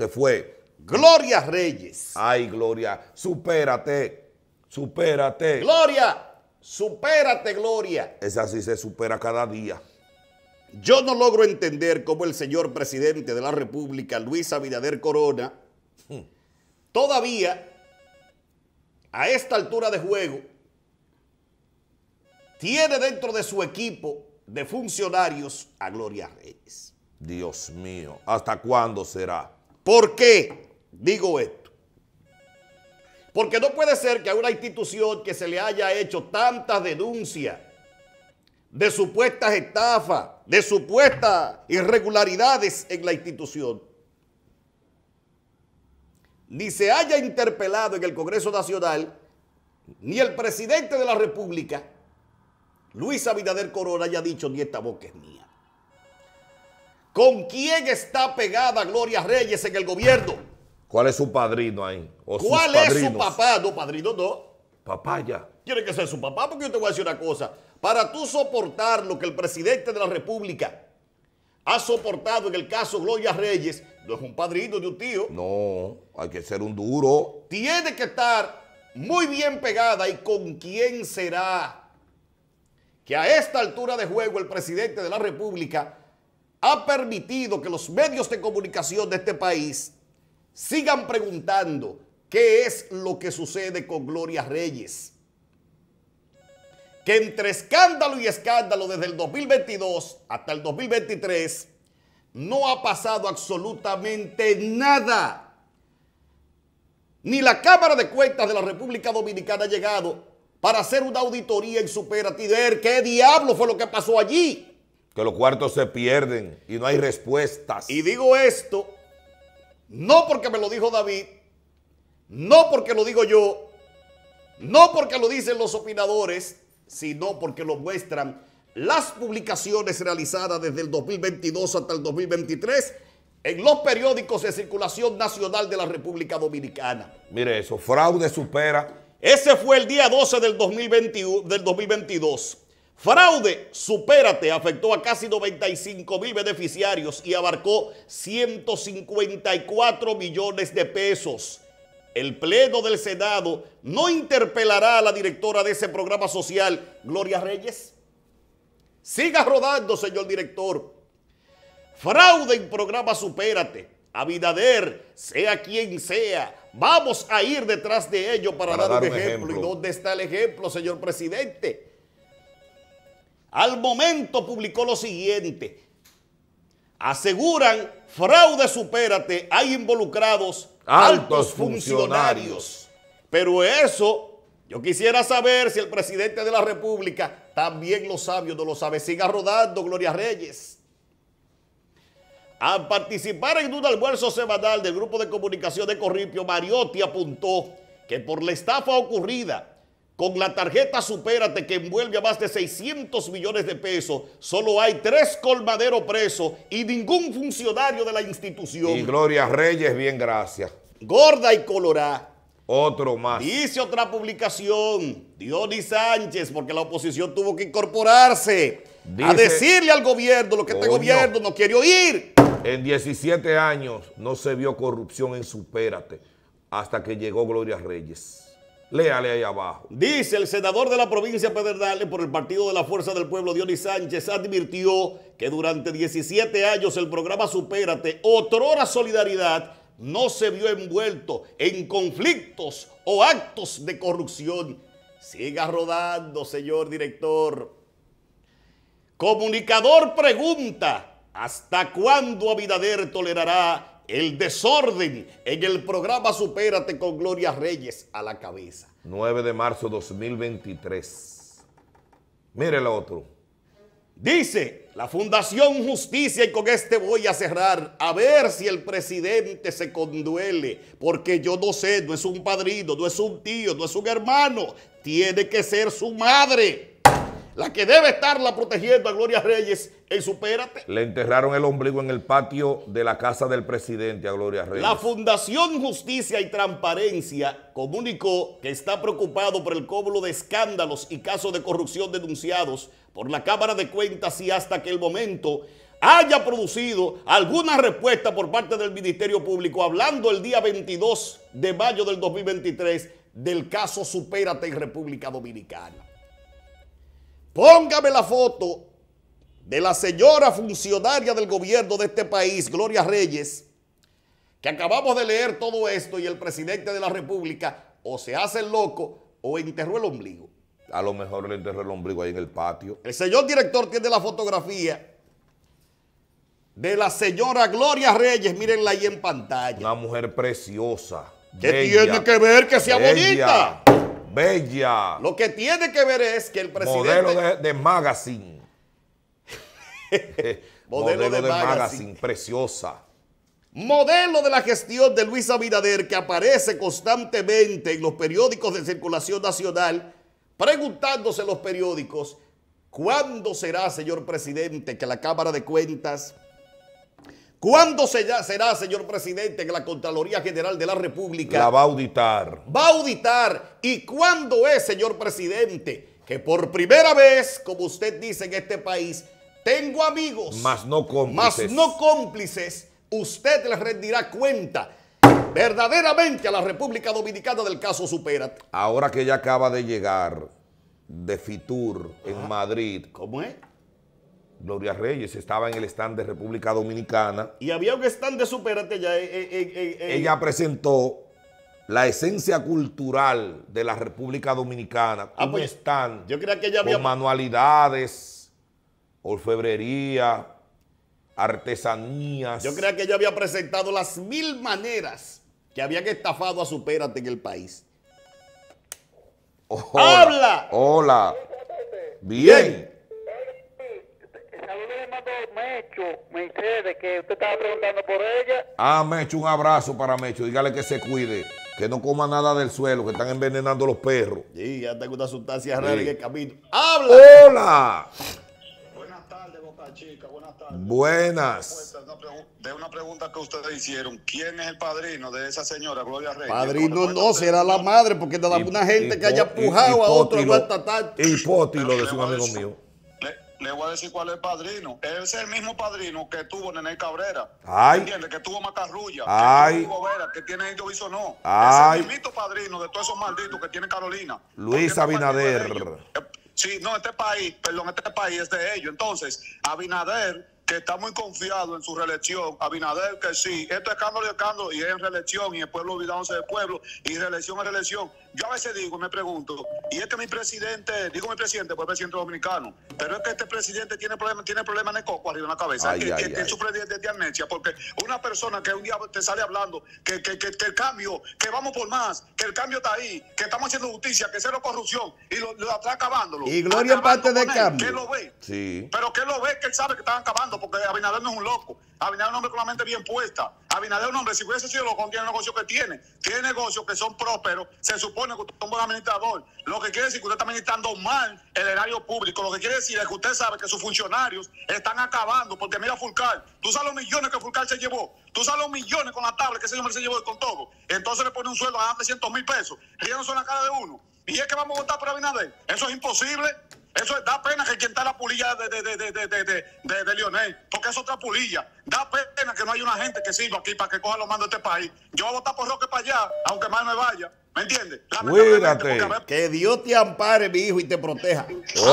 Se fue. Gloria Reyes. Ay, Gloria, supérate, supérate. Gloria, supérate, Gloria. Esa así se supera cada día. Yo no logro entender cómo el señor presidente de la República, Luis Abinader Corona, hmm. todavía, a esta altura de juego, tiene dentro de su equipo de funcionarios a Gloria Reyes. Dios mío, ¿hasta cuándo será? ¿Por qué digo esto? Porque no puede ser que a una institución que se le haya hecho tantas denuncias de supuestas estafas, de supuestas irregularidades en la institución, ni se haya interpelado en el Congreso Nacional, ni el presidente de la República, Luis Abinader Corona, haya dicho, ni esta boca es mía. ¿Con quién está pegada Gloria Reyes en el gobierno? ¿Cuál es su padrino ahí? ¿Cuál es su papá? No, padrino no. Papá ya. Tiene que ser su papá porque yo te voy a decir una cosa. Para tú soportar lo que el presidente de la República ha soportado en el caso Gloria Reyes, no es un padrino de un tío. No, hay que ser un duro. Tiene que estar muy bien pegada y con quién será que a esta altura de juego el presidente de la República ha permitido que los medios de comunicación de este país sigan preguntando qué es lo que sucede con Gloria Reyes. Que entre escándalo y escándalo desde el 2022 hasta el 2023 no ha pasado absolutamente nada. Ni la Cámara de Cuentas de la República Dominicana ha llegado para hacer una auditoría en su ver ¿Qué diablo fue lo que pasó allí? Que los cuartos se pierden y no hay respuestas. Y digo esto, no porque me lo dijo David, no porque lo digo yo, no porque lo dicen los opinadores, sino porque lo muestran las publicaciones realizadas desde el 2022 hasta el 2023 en los periódicos de circulación nacional de la República Dominicana. Mire eso, fraude supera. Ese fue el día 12 del, 2021, del 2022. Fraude, supérate, afectó a casi 95 mil beneficiarios y abarcó 154 millones de pesos. El Pleno del Senado no interpelará a la directora de ese programa social, Gloria Reyes. Siga rodando, señor director. Fraude en programa Supérate. Abinader, sea quien sea, vamos a ir detrás de ello para, dar, un, ejemplo. ejemplo. ¿Y dónde está el ejemplo, señor presidente? al momento publicó lo siguiente. Aseguran, fraude supérate, hay involucrados altos, funcionarios. funcionarios. Pero eso, yo quisiera saber si el presidente de la República también lo sabe o no lo sabe. Siga rodando, Gloria Reyes. Al participar en un almuerzo semanal del grupo de comunicación de Corripio, Mariotti apuntó que por la estafa ocurrida con la tarjeta Supérate que envuelve a más de 600 millones de pesos, solo hay tres colmaderos presos y ningún funcionario de la institución. Y Gloria Reyes, bien gracias. Gorda y colorada. Otro más. Hice otra publicación, Dionis Sánchez, porque la oposición tuvo que incorporarse a decirle al gobierno lo que este gobierno no quiere oír. En 17 años no se vio corrupción en Supérate hasta que llegó Gloria Reyes. Léale ahí abajo. Dice, el senador de la provincia Pedernales por el Partido de la Fuerza del Pueblo, Dionis Sánchez, advirtió que durante 17 años el programa Supérate, otrora Solidaridad, no se vio envuelto en conflictos o actos de corrupción. Siga rodando, señor director. Comunicador pregunta, ¿hasta cuándo Abinader tolerará el desorden en el programa Supérate con Gloria Reyes a la cabeza. 9 de marzo 2023. Mire el otro. Dice la Fundación Justicia, y con este voy a cerrar, a ver si el presidente se conduele, porque yo no sé, no es un padrino, no es un tío, no es un hermano, tiene que ser su madre la que debe estarla protegiendo a Gloria Reyes en Supérate. Le enterraron el ombligo en el patio de la casa del presidente a Gloria Reyes. La Fundación Justicia y Transparencia comunicó que está preocupado por el cobro de escándalos y casos de corrupción denunciados por la Cámara de Cuentas y hasta que el momento haya producido alguna respuesta por parte del Ministerio Público, hablando el día 22 de mayo del 2023 del caso Supérate en República Dominicana. Póngame la foto de la señora funcionaria del gobierno de este país, Gloria Reyes, que acabamos de leer todo esto y el presidente de la República o se hace loco o enterró el ombligo. A lo mejor le enterró el ombligo ahí en el patio. El señor director tiene la fotografía de la señora Gloria Reyes, mírenla ahí en pantalla. Una mujer preciosa. ¿Qué tiene que ver que sea bonita? Bella. Lo que tiene que ver es que el presidente... Modelo de, de magazine. modelo, de, magazine. magazine. preciosa. Modelo de la gestión de Luis Abinader que aparece constantemente en los periódicos de circulación nacional, preguntándose los periódicos, ¿cuándo será, señor presidente, que la Cámara de Cuentas ¿Cuándo será, señor presidente, que la Contraloría General de la República la va a auditar? Va a auditar. ¿Y cuándo es, señor presidente, que por primera vez, como usted dice en este país, tengo amigos, más no cómplices, más no cómplices, usted le rendirá cuenta verdaderamente a la República Dominicana del caso Superat. Ahora que ya acaba de llegar de Fitur en Madrid. ¿Cómo es? Gloria Reyes estaba en el stand de República Dominicana. Y había un stand de Superate ya. Ella presentó la esencia cultural de la República Dominicana. ¿Cómo ah, un pues, stand yo creía que ella había... manualidades, orfebrería, artesanías. Yo creía que ella había presentado las mil maneras que habían estafado a Superate en el país. Hola, ¡Habla! Hola. Bien. Me cree que usted estaba preguntando por ella. Ah, Mecho, un abrazo para Mecho. Dígale que se cuide, que no coma nada del suelo, que están envenenando los perros. Sí, ya tengo una sustancia rara ¡Hola! Buenas tardes, Boca Chica, buenas tardes. Buenas. De una pregunta que ustedes hicieron, ¿quién es el padrino de esa señora, Gloria Reyes? Padrino no, será la madre, porque nada, una gente que haya pujado a otro hasta tarde. Hipótilo, de su amigo mío le voy a decir cuál es el padrino. Es el mismo padrino que tuvo Nene Cabrera. Ay. ¿Entiendes? Que tuvo Macarrulla. Ay. Que tuvo Vera, que tiene Ido no. Ay. Es el mismo padrino de todos esos malditos que tiene Carolina. Luis este Abinader. Eh, sí, no, este país, perdón, este país es de ellos. Entonces, Abinader que está muy confiado en su reelección, Abinader que sí, esto es escándalo y escándalo y es en reelección y el pueblo olvidándose del pueblo y reelección a reelección. Yo a veces digo, me pregunto, y es que mi presidente, digo mi presidente, pues presidente dominicano, pero es que este presidente tiene problemas tiene problemas en el coco arriba de la cabeza, y que, sufre de, amnesia, porque una persona que un día te sale hablando que, que, que, el cambio, que vamos por más, que el cambio está ahí, que estamos haciendo justicia, que cero corrupción, y lo, está acabándolo. Y gloria parte del cambio. Que lo ve, pero que lo ve, que él sabe que están acabando porque Abinader no es un loco. Abinader es un hombre con la mente bien puesta. Abinader es un hombre, si hubiese sido loco, tiene negocio que tiene. Tiene negocios que son prósperos. Se supone que usted es un buen administrador. Lo que quiere decir que usted está administrando mal el erario público. Lo que quiere decir es que usted sabe que sus funcionarios están acabando. Porque mira Fulcar, tú sabes los millones que Fulcar se llevó. Tú sabes los millones con la tabla que ese hombre se llevó y con todo. Entonces le pone un sueldo a 300 mil pesos. Riéndose en la cara de uno. Y es que vamos a votar por Abinader. Eso es imposible. Eso da pena que quien está la pulilla de, de, de, de, Lionel, porque es otra pulilla. Da pena que no hay una gente que sirva aquí para que coja los mandos de este país. Yo voy a votar por que para allá, aunque mal me vaya. ¿Me entiendes? Que Dios te ampare, mi hijo, y te proteja. Oh.